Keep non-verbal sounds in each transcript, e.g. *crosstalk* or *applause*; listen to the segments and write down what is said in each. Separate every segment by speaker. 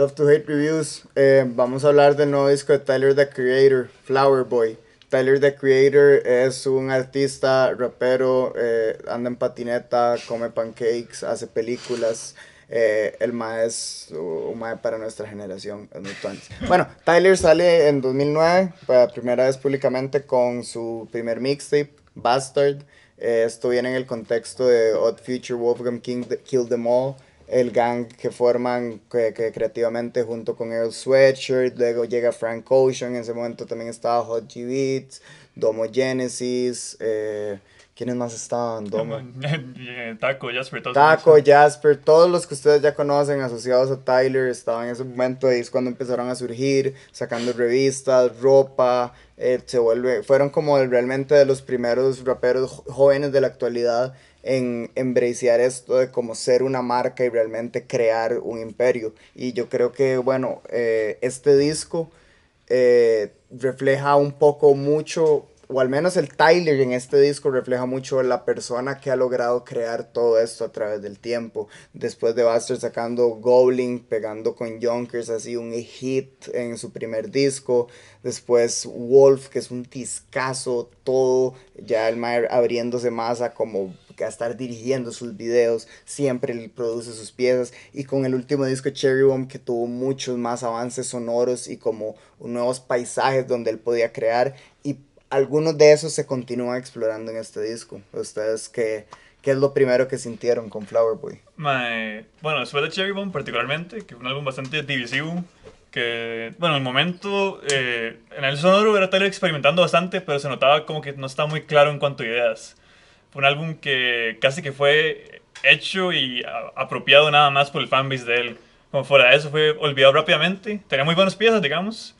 Speaker 1: Love to Hate Reviews. Eh, vamos a hablar del nuevo disco de Tyler the Creator, Flower Boy. Tyler the Creator es un artista, rapero, eh, anda en patineta, come pancakes, hace películas. Eh, el más un mae para nuestra generación, Bueno, Tyler sale en 2009, para primera vez públicamente, con su primer mixtape, Bastard. esto viene en el contexto de Odd Future, Wolfgang King, Kill Them All el gang que forman que, creativamente junto con el Sweatshirt, luego llega Frank Ocean, en ese momento también estaba Hot G Beats, Domo Genesis, eh, ¿quiénes más estaban? Domo.
Speaker 2: *laughs* Taco, Jasper, todos Taco,
Speaker 1: Jasper, todos los que ustedes ya conocen asociados a Tyler estaban en ese momento, es cuando empezaron a surgir, sacando revistas, ropa, eh, se vuelve, fueron como realmente de los primeros raperos jóvenes de la actualidad en embracear esto de como ser una marca y realmente crear un imperio. Y yo creo que, bueno, eh, este disco eh, refleja un poco mucho, o al menos el Tyler en este disco refleja mucho la persona que ha logrado crear todo esto a través del tiempo. Después de Buster sacando Goblin, pegando con Junkers, así un hit en su primer disco. Después Wolf, que es un discazo, todo, ya el abriéndose más a como a estar dirigiendo sus videos, siempre produce sus piezas y con el último disco Cherry Bomb que tuvo muchos más avances sonoros y como nuevos paisajes donde él podía crear y algunos de esos se continúan explorando en este disco. Ustedes que... ¿Qué es lo primero que sintieron con Flower Boy?
Speaker 2: bueno, después de Cherry Bomb particularmente, que fue un álbum bastante divisivo, que, bueno, en el momento, eh, en el sonoro era tal experimentando bastante, pero se notaba como que no estaba muy claro en cuanto a ideas. Fue un álbum que casi que fue hecho y apropiado nada más por el fanbase de él. Como fuera de eso, fue olvidado rápidamente. Tenía muy buenas piezas, digamos.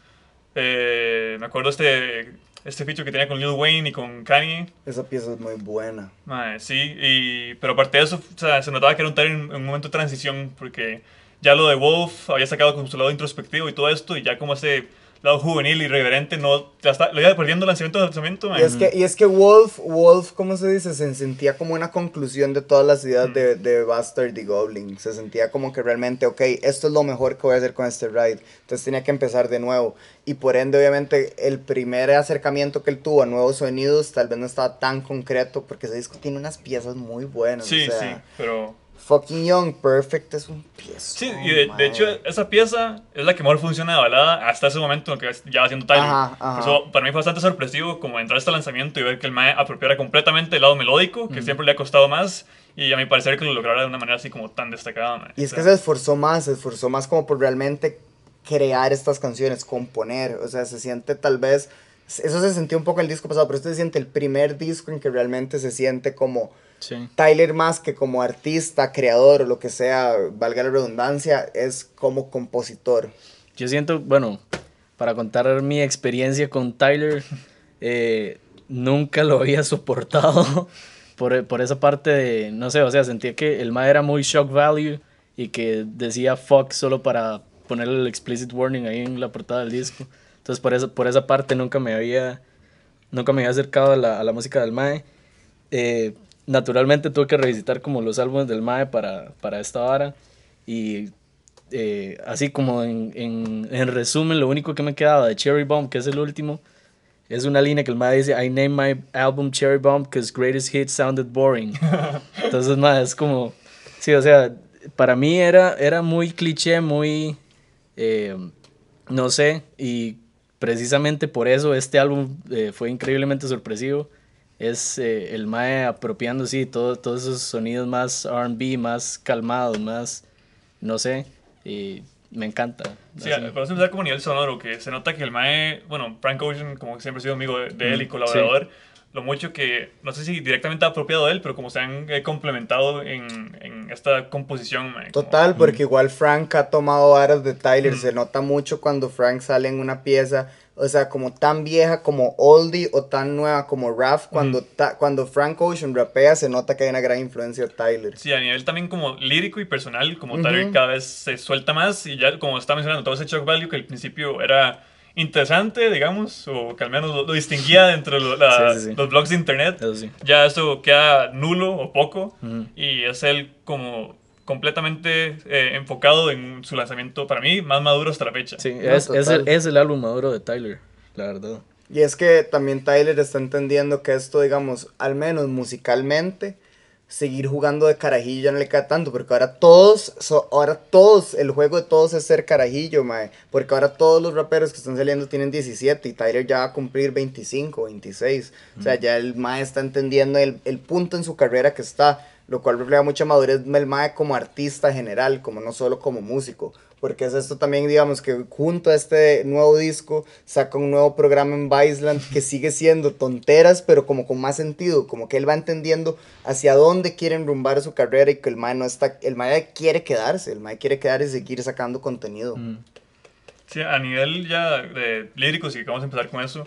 Speaker 2: Eh, me acuerdo este, este feature que tenía con Lil Wayne y con Kanye.
Speaker 1: Esa pieza es muy buena.
Speaker 2: sí, y, pero aparte de eso, se notaba que era un, un momento de transición porque ya lo de Wolf había sacado con su lado introspectivo y todo esto, y ya como ese lado juvenil, irreverente, no, ya está, lo iba perdiendo lanzamiento del lanzamiento. Y es, que, y es
Speaker 1: que Wolf, Wolf, ¿cómo se dice? Se sentía como una conclusión de todas las ideas de, mm. de Bastard y Goblin. Se sentía como que realmente, ok, esto es lo mejor que voy a hacer con este ride. Entonces tenía que empezar de nuevo. Y por ende, obviamente, el primer acercamiento que él tuvo a nuevos sonidos tal vez no estaba tan concreto porque ese disco tiene unas piezas muy buenas. Sí, sí, pero... Fucking Young Perfect es un
Speaker 2: pieza. Sí, y de, hecho, esa pieza es la que mejor funciona de balada hasta ese momento en que ya va haciendo tal Eso para mí fue bastante sorpresivo como entrar a este lanzamiento y ver que el Mae apropiara completamente el lado melódico, que siempre le ha costado más. Y a mi parecer que lo lograra de una manera así como tan destacada. Y es que se
Speaker 1: esforzó más, se esforzó más como por realmente crear estas canciones, componer. O sea, se siente tal vez. Eso se sentía un poco en el disco pasado, pero este se siente el primer disco en que realmente se siente como Tyler más que como artista, creador o lo que sea, valga la redundancia, es como compositor.
Speaker 3: Yo siento, bueno, para contar mi experiencia con Tyler, *laughs* eh, nunca lo había soportado *laughs* por, por, esa parte de, no sé, o sea, sentía que el mae era muy shock value y que decía fuck solo para ponerle el explicit warning ahí en la portada del disco. Entonces por esa, por esa parte nunca me había, nunca me había acercado a la, a la música del Mae. Eh, naturalmente tuve que revisitar como los álbumes del MAE para, para esta vara. Y eh, así como en, resumen, lo único que me quedaba de Cherry Bomb, que es el último, es una línea que el MAE dice, I named my album Cherry Bomb because greatest hits sounded boring. *laughs* Entonces, MAE, es como, sí, o sea, para mí era, era muy cliché, muy, eh, no sé, y precisamente por eso este álbum eh, fue increíblemente sorpresivo es eh, el mae apropiando, sí, todo, todos esos sonidos más RB, más calmados, más, no sé, y me encanta. Sí,
Speaker 2: pero me como nivel sonoro, que se nota que el mae, bueno, Frank Ocean, como siempre ha sido amigo de, él y mm, colaborador. lo mucho que, no sé si directamente ha apropiado de él, pero como se han eh, complementado en, en, esta composición.
Speaker 1: Total, porque mm. igual Frank ha tomado aras de Tyler, mm. se nota mucho cuando Frank sale en una pieza, o sea, como tan vieja como Oldie o tan nueva como Raph, cuando, cuando Frank Ocean rapea se nota que hay una gran influencia de Tyler. Sí,
Speaker 2: a nivel también como lírico y personal, como Tyler cada vez se suelta más y ya como está mencionando todo ese shock value que al principio era interesante, digamos, o que al menos lo, distinguía *laughs* dentro de los blogs de internet, ya eso queda nulo o poco y es él como completamente eh, enfocado en su lanzamiento, para mí, más maduro hasta la fecha. Sí, es,
Speaker 3: el, álbum maduro de Tyler, la verdad.
Speaker 1: Y es que también Tyler está entendiendo que esto, digamos, al menos musicalmente, seguir jugando de carajillo ya no le queda tanto, porque ahora todos, ahora todos, el juego de todos es ser carajillo, mae, porque ahora todos los raperos que están saliendo tienen 17 y Tyler ya va a cumplir 25, 26, o sea, ya el mae está entendiendo el, el punto en su carrera que está, lo cual refleja mucha madurez del MAE como artista general, como no solo como músico, porque es esto también, digamos, que junto a este nuevo disco saca un nuevo programa en Viceland que sigue siendo tonteras, pero como con más sentido, como que él va entendiendo hacia dónde quieren rumbar su carrera y que el MAE no está, el MAE quiere quedarse, el MAE quiere quedar y seguir sacando contenido. Mm.
Speaker 2: Sí, a nivel ya de lírico, si vamos a empezar con eso,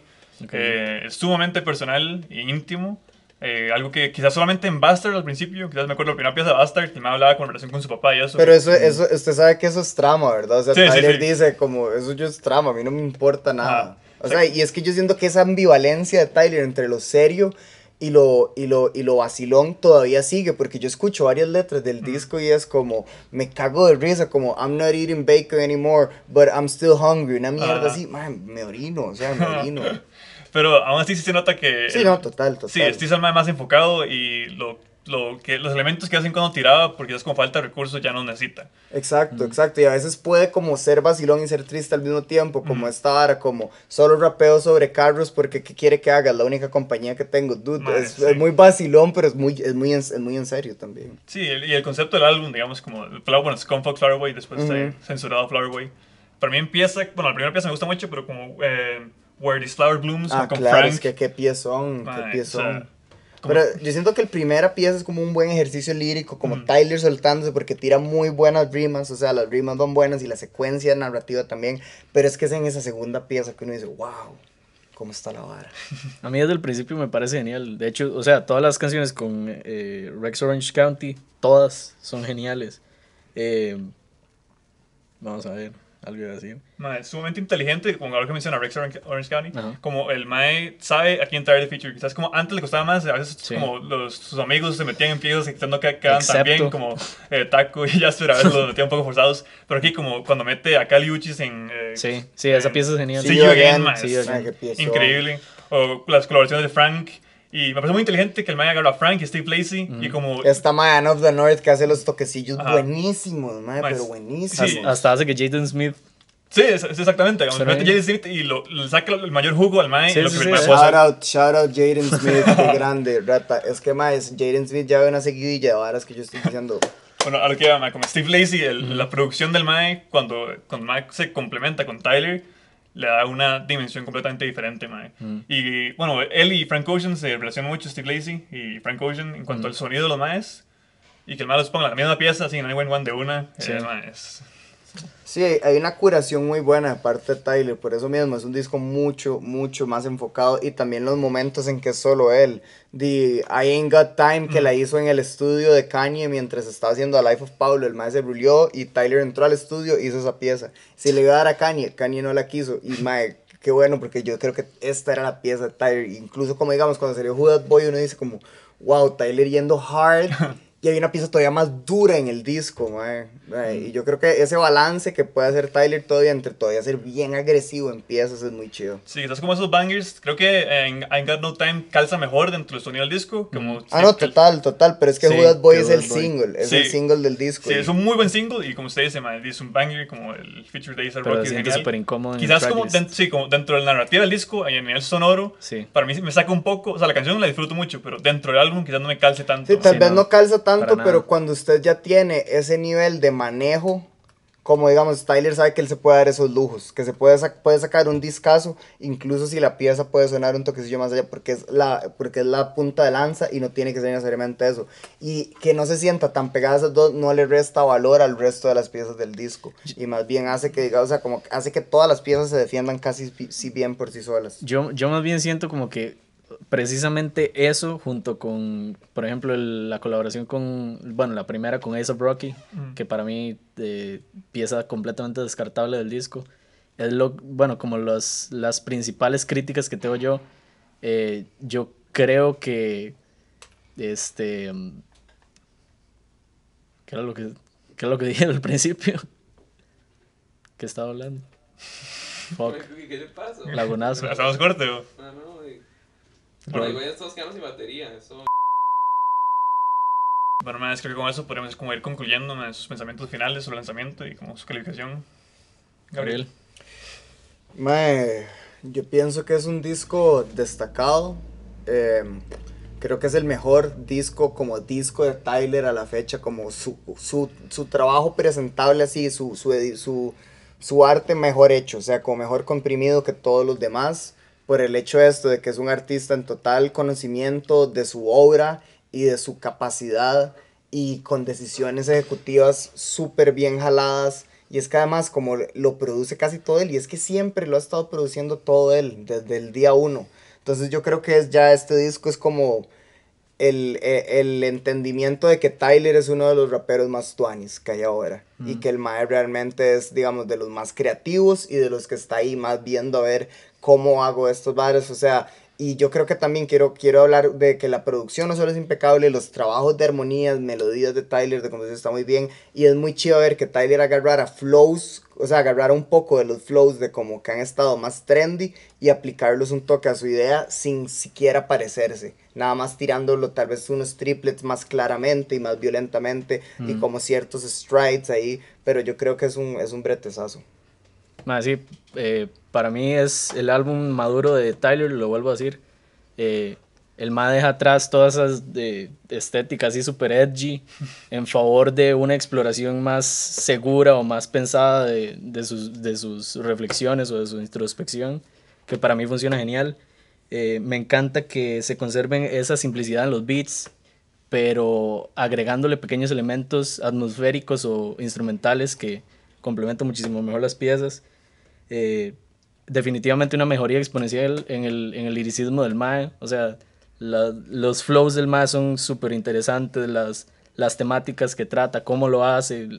Speaker 2: eh, es sumamente personal e íntimo eh, algo que quizás solamente en Bastard al principio, quizás me acuerdo la primera pieza de Bastard, Que me hablaba con relación con su papá y eso. Pero eso, mm. eso
Speaker 1: usted sabe que eso es trama, ¿verdad? O sea, Tyler dice como, eso yo es trama, a mí no me importa nada. o sea, y es que yo siento que esa ambivalencia de Tyler entre lo serio y lo, y lo, y lo vacilón todavía sigue, porque yo escucho varias letras del mm. disco y es como, me cago de risa, como, I'm not eating bacon anymore, but I'm still hungry, una mierda así, man, me orino, o sea, me orino. *laughs*
Speaker 2: Pero aún así sí se nota que... Sí, no, total, total. Sí, este es más enfocado y lo, lo que, los elementos que hacen cuando tiraba, porque es como falta de recursos, ya no necesita.
Speaker 1: Exacto, exacto. Y a veces puede como ser vacilón y ser triste al mismo tiempo, como estar esta como solo rapeo sobre carros porque ¿qué quiere que haga? La única compañía que tengo. Dude, es, muy vacilón, pero es muy, es muy, en, muy en serio también.
Speaker 2: Sí, y el concepto del álbum, digamos, como, bueno, es Comfort Flowerway, después está censurado Flowerboy. Para mí empieza, bueno, la primera pieza me gusta mucho, pero como... Eh, Where Flower Blooms ah, claro, Es que
Speaker 1: qué piezón son, qué Pero yo siento que el primera pieza es como un buen ejercicio lírico, como mm. Tyler soltándose porque tira muy buenas rimas, o sea, las rimas van buenas y la secuencia narrativa también, pero es que es
Speaker 3: en esa segunda pieza que uno dice, wow, cómo está la vara. A mí desde el principio me parece genial, de hecho, o sea, todas las canciones con eh, Rex Orange County, todas son geniales. Eh, vamos a ver algo así.
Speaker 2: Mae, sumamente inteligente, como ahora que menciona Rex Orange County, como el Mae sabe a quién traer de feature. Quizás como antes le costaba más, a veces como los, sus amigos se metían en piezas y que no quedaban tan bien, como eh, Taco y Jasper a veces los metían un poco forzados. Pero aquí, como cuando mete a Kali Uchis en. Eh, sí, sí,
Speaker 3: esa pieza es genial. Sí, Again, Increíble.
Speaker 2: O las colaboraciones de Frank. Y me parece muy inteligente que el Mae agarró a Frank y Steve Lacey. Y mm. como.
Speaker 1: Esta Mayan of the North que hace los toquecillos
Speaker 3: buenísimos, mae, pero buenísimos. Hasta hace que Jaden Smith.
Speaker 2: Sí, exactamente. mete Jaden Smith y lo, le saca el mayor jugo al mae. Sí, sí, shout,
Speaker 1: out, shout out Jaden Smith, qué *laughs* grande, rata. Es que más, Jaden Smith ya ve una seguidilla ahora varas que yo estoy diciendo. Bueno, a
Speaker 2: lo que iba, mae, como Steve Lacey, la producción del mae, cuando, cuando mae se complementa con Tyler le da una dimensión completamente diferente, mae. Mm. Y bueno, él y Frank Ocean se relacionan mucho, Steve Lacey y Frank Ocean, en cuanto mm. al sonido de los maes. Y que el mae los ponga la misma pieza, así en el One de una. es
Speaker 1: Sí, hay una curación muy buena de parte de Tyler, por eso mismo es un disco mucho, mucho más enfocado y también los momentos en que solo él. The I Ain't Got Time que mm. la hizo en el estudio de Kanye mientras estaba haciendo a Life of Pablo, el maestro se brilló y Tyler entró al estudio y hizo esa pieza. Si le iba a dar a Kanye, Kanye no la quiso y Mike qué bueno, porque yo creo que esta era la pieza de Tyler. Incluso como digamos, cuando salió Judas Boy, uno dice como, wow, Tyler yendo hard *laughs* y hay una pieza todavía más dura en el disco, mae, Y yo creo que ese balance que puede hacer Tyler todavía entre todavía ser bien agresivo en piezas es muy chido. Sí,
Speaker 2: quizás como esos bangers, creo que en I Got No Time calza mejor dentro del sonido del disco. Como ah,
Speaker 1: no, total, total, pero es que Judas Boy es el single, es el single del disco.
Speaker 2: Sí, es un muy buen single y como usted dice, es un banger como el feature de Rocky. Es súper
Speaker 3: incómodo. Quizás como,
Speaker 2: dentro de la narrativa del disco y en nivel sonoro, sí. para mí me saca un poco, o sea, la canción la disfruto mucho, pero dentro del álbum quizás no me calce tanto. Sí, tal vez no, no calza tanto tanto, pero
Speaker 1: cuando usted ya tiene ese nivel de manejo, como digamos, Tyler sabe que él se puede dar esos lujos, que se puede, puede sacar un discazo, incluso si la pieza puede sonar un toquecillo más allá, porque es, la, porque es la punta de lanza y no tiene que ser necesariamente eso. Y que no se sienta tan pegada a esas dos, no le resta valor al resto de las piezas del disco. Y más bien hace que, digamos, o sea, como hace que todas las piezas se defiendan casi si bien por sí solas.
Speaker 3: Yo, yo más bien siento como que precisamente eso, junto con, por ejemplo, la colaboración con, bueno, la primera con Ace of Rocky, que para mí eh, pieza completamente descartable del disco, es lo, bueno, como las las principales críticas que tengo yo, eh, yo creo que, este, ¿qué era lo que, qué era lo que *laughs* dije al principio? Que estaba hablando? *laughs* Fuck. ¿Qué Lagunazo. Estamos cortos. Ah, pero igual ya sin batería, eso...
Speaker 2: Bueno, más creo que con eso podemos como ir concluyendo sus pensamientos finales, su lanzamiento y como su calificación. Gabriel.
Speaker 1: Mae, yo pienso que es un disco destacado. Em, creo que es el mejor disco como disco de Tyler a la fecha, como su, su, su trabajo presentable así, su, su, su, arte mejor hecho, o sea, como mejor comprimido que todos los demás por el hecho de esto, de que es un artista en total conocimiento de su obra y de su capacidad y con decisiones ejecutivas súper bien jaladas. Y es que además como lo produce casi todo él, y es que siempre lo ha estado produciendo todo él, desde el día uno. Entonces yo creo que es ya este disco es como el, eh, el, entendimiento de que Tyler es uno de los raperos más tuanis que hay ahora. Y mm. que el Mae realmente es, digamos, de los más creativos y de los que está ahí más viendo a ver cómo hago estos bares. O sea, y yo creo que también quiero, quiero hablar de que la producción no solo es impecable, los trabajos de armonías, melodías de Tyler, de composición está muy bien. Y es muy chido ver que Tyler agarrara flows, o sea, agarrara un poco de los flows de como que han estado más trendy y aplicarlos un toque a su idea sin siquiera parecerse. Nada más tirándolo tal vez unos triplets más claramente y más violentamente y como ciertos strides ahí. Pero yo creo que es un, es un bretezazo.
Speaker 3: Eh, para mí es el álbum maduro de Tyler, lo vuelvo a decir. Eh, el más deja atrás todas esas de estéticas así super edgy *laughs* en favor de una exploración más segura o más pensada de, de, sus, de sus, reflexiones o de su introspección, que para mí funciona genial. Eh, me encanta que se conserven esa simplicidad en los beats, pero agregándole pequeños elementos atmosféricos o instrumentales que complementan muchísimo mejor las piezas. Eh, definitivamente una mejoría exponencial en el, en el liricismo del MAE. O sea, los flows del MAE son súper interesantes, las, las temáticas que trata, cómo lo hace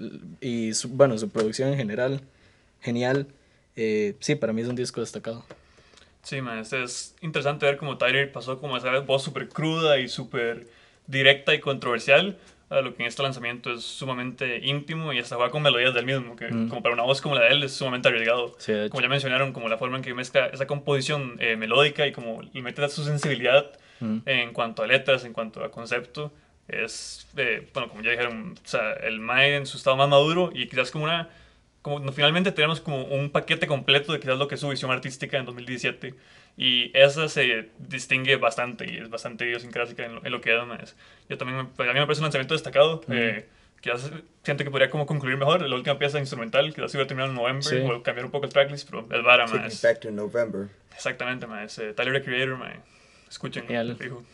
Speaker 3: y, su, bueno, su producción en general. Genial. Eh, sí, para mí es un disco destacado.
Speaker 2: Sí, este es interesante ver cómo Tyler pasó como esa voz súper cruda y súper directa y controversial lo que en este lanzamiento es sumamente íntimo y hasta juega con melodías del mismo, que mm. como para una voz como la de él es sumamente arriesgado. como ya mencionaron, como la forma en que mezcla esa composición eh, melódica y como le mete su sensibilidad mm. en cuanto a letras, en cuanto a concepto, es, eh, bueno, como ya dijeron, el Mae en su estado más maduro y quizás como una... Como, finalmente tenemos como un paquete completo de quizás lo que es su visión artística en 2017 y esa se distingue bastante y es bastante idiosincrásica en lo, que es Yo también, pues, a mí me parece un lanzamiento destacado. Eh, siento que podría como concluir mejor la última pieza instrumental, quizás si hubiera terminado en noviembre, o cambiar un poco el tracklist, pero es vara, más Exactamente, Maes. Eh, Tyler, the Creator, Escuchen, Genial.